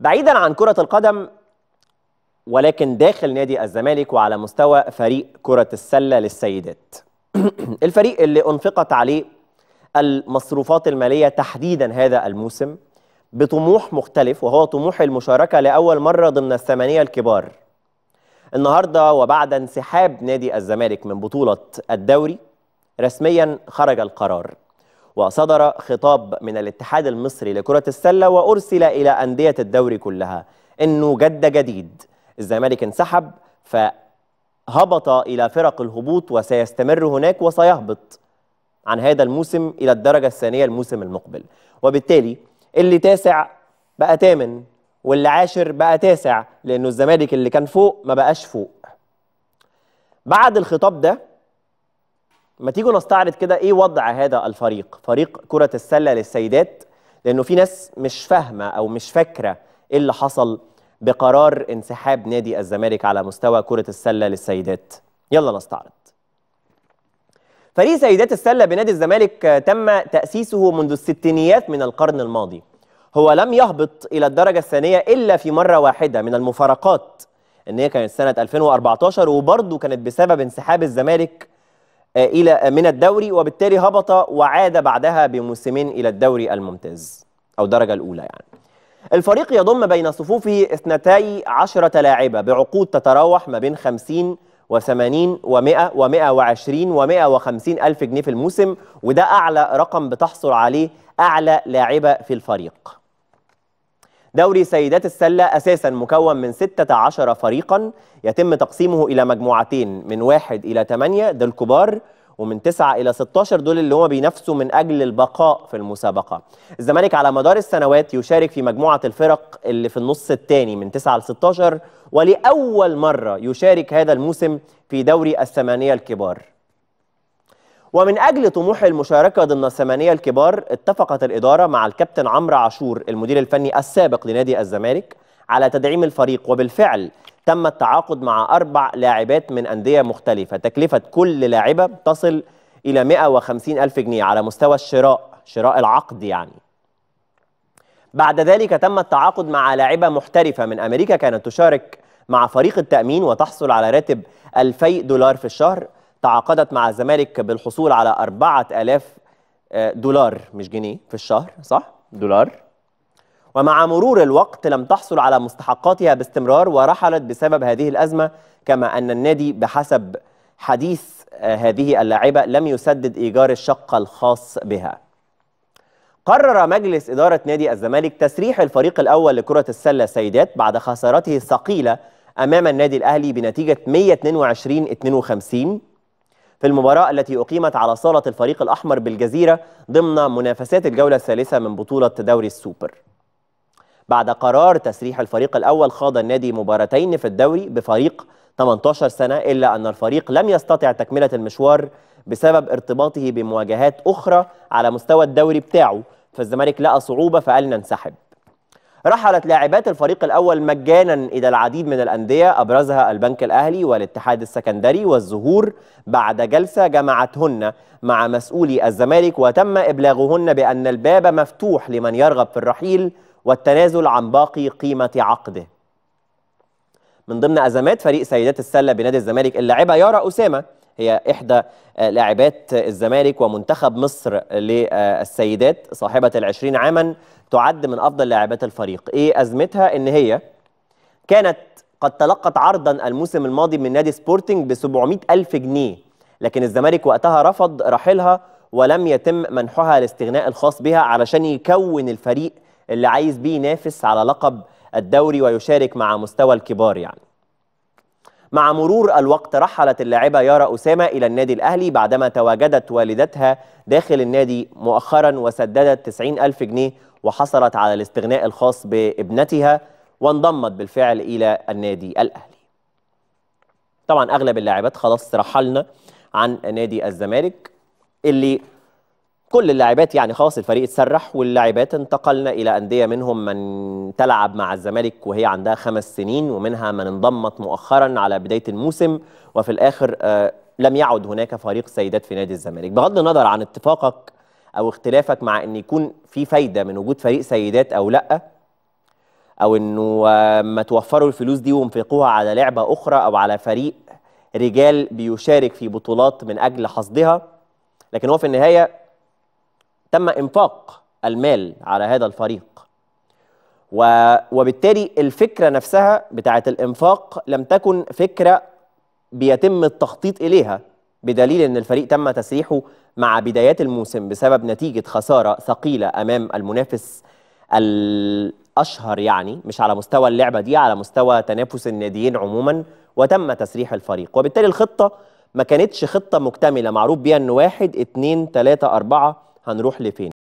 بعيدا عن كرة القدم ولكن داخل نادي الزمالك وعلى مستوى فريق كرة السلة للسيدات الفريق اللي أنفقت عليه المصروفات المالية تحديدا هذا الموسم بطموح مختلف وهو طموح المشاركة لأول مرة ضمن الثمانية الكبار النهاردة وبعد انسحاب نادي الزمالك من بطولة الدوري رسميا خرج القرار وصدر خطاب من الاتحاد المصري لكرة السلة وأرسل إلى أندية الدوري كلها إنه جد جديد الزمالك انسحب فهبط إلى فرق الهبوط وسيستمر هناك وسيهبط عن هذا الموسم إلى الدرجة الثانية الموسم المقبل وبالتالي اللي تاسع بقى تامن واللي عاشر بقى تاسع لأنه الزمالك اللي كان فوق ما بقاش فوق بعد الخطاب ده ما تيجوا نستعرض كده ايه وضع هذا الفريق فريق كرة السلة للسيدات لانه في ناس مش فاهمة او مش فاكرة ايه اللي حصل بقرار انسحاب نادي الزمالك على مستوى كرة السلة للسيدات يلا نستعرض فريق سيدات السلة بنادي الزمالك آه، تم تأسيسه منذ الستينيات من القرن الماضي هو لم يهبط إلى الدرجة الثانية إلا في مرة واحدة من المفارقات إن هي كانت سنة 2014 وبرضه كانت بسبب انسحاب الزمالك آه، الى آه، من الدوري وبالتالي هبط وعاد بعدها بموسمين الى الدوري الممتاز او الدرجه الاولى يعني الفريق يضم بين صفوفه اثنتي عشرة لاعبة بعقود تتراوح ما بين 50 و80 و100 و120 و150 ألف جنيه في الموسم وده أعلى رقم بتحصل عليه أعلى لاعبة في الفريق دوري سيدات السلة أساسا مكون من 16 فريقا يتم تقسيمه إلى مجموعتين من واحد إلى 8 ده الكبار ومن 9 إلى 16 دول اللي هم بينافسوا من أجل البقاء في المسابقة الزمالك على مدار السنوات يشارك في مجموعة الفرق اللي في النص الثاني من 9 إلى 16 ولأول مرة يشارك هذا الموسم في دوري الثمانية الكبار ومن أجل طموح المشاركة ضمن الثمانية الكبار اتفقت الإدارة مع الكابتن عمرو عاشور المدير الفني السابق لنادي الزمالك على تدعيم الفريق وبالفعل تم التعاقد مع أربع لاعبات من أندية مختلفة تكلفة كل لاعبة تصل إلى 150 ألف جنيه على مستوى الشراء شراء العقد يعني بعد ذلك تم التعاقد مع لاعبة محترفة من أمريكا كانت تشارك مع فريق التأمين وتحصل على راتب 2000 دولار في الشهر تعاقدت مع الزمالك بالحصول على 4000 آه، دولار مش جنيه في الشهر صح؟ دولار ومع مرور الوقت لم تحصل على مستحقاتها باستمرار ورحلت بسبب هذه الأزمة كما أن النادي بحسب حديث آه، هذه اللاعبة لم يسدد إيجار الشقة الخاص بها قرر مجلس إدارة نادي الزمالك تسريح الفريق الأول لكرة السلة سيدات بعد خسارته الثقيلة أمام النادي الأهلي بنتيجة 122-52 في المباراة التي أقيمت على صالة الفريق الأحمر بالجزيرة ضمن منافسات الجولة الثالثة من بطولة دوري السوبر بعد قرار تسريح الفريق الأول خاض النادي مباراتين في الدوري بفريق 18 سنة إلا أن الفريق لم يستطع تكملة المشوار بسبب ارتباطه بمواجهات أخرى على مستوى الدوري بتاعه فالزمالك لقى صعوبة فقال ننسحب رحلت لاعبات الفريق الأول مجانا إلى العديد من الأندية أبرزها البنك الأهلي والاتحاد السكندري والزهور بعد جلسة جمعتهن مع مسؤولي الزمالك وتم إبلاغهن بأن الباب مفتوح لمن يرغب في الرحيل والتنازل عن باقي قيمة عقده من ضمن أزمات فريق سيدات السلة بنادي الزمالك اللاعبة يارا أسامة هي إحدى آه، لاعبات الزمالك ومنتخب مصر للسيدات صاحبة العشرين عاما تعد من أفضل لاعبات الفريق إيه أزمتها إن هي كانت قد تلقت عرضا الموسم الماضي من نادي سبورتنج ب 700 ألف جنيه لكن الزمالك وقتها رفض رحيلها ولم يتم منحها الاستغناء الخاص بها علشان يكون الفريق اللي عايز بيه ينافس على لقب الدوري ويشارك مع مستوى الكبار يعني مع مرور الوقت رحلت اللاعبة يارا أسامة إلى النادي الأهلي بعدما تواجدت والدتها داخل النادي مؤخرا وسددت 90 ألف جنيه وحصلت على الاستغناء الخاص بابنتها وانضمت بالفعل إلى النادي الأهلي طبعا أغلب اللاعبات خلاص رحلنا عن نادي الزمالك اللي كل اللاعبات يعني خلاص الفريق اتسرح واللاعبات انتقلنا الى انديه منهم من تلعب مع الزمالك وهي عندها خمس سنين ومنها من انضمت مؤخرا على بدايه الموسم وفي الاخر آه لم يعد هناك فريق سيدات في نادي الزمالك بغض النظر عن اتفاقك او اختلافك مع ان يكون في فايده من وجود فريق سيدات او لا او انه آه، ما توفروا الفلوس دي وانفقوها على لعبه اخرى او على فريق رجال بيشارك في بطولات من اجل حصدها لكن هو في النهايه تم انفاق المال على هذا الفريق وبالتالي الفكره نفسها بتاعه الانفاق لم تكن فكره بيتم التخطيط اليها بدليل ان الفريق تم تسريحه مع بدايات الموسم بسبب نتيجه خساره ثقيله امام المنافس الاشهر يعني مش على مستوى اللعبه دي على مستوى تنافس الناديين عموما وتم تسريح الفريق وبالتالي الخطه ما كانتش خطه مكتمله معروف بيها ان واحد اتنين تلاته اربعه هنروح لفين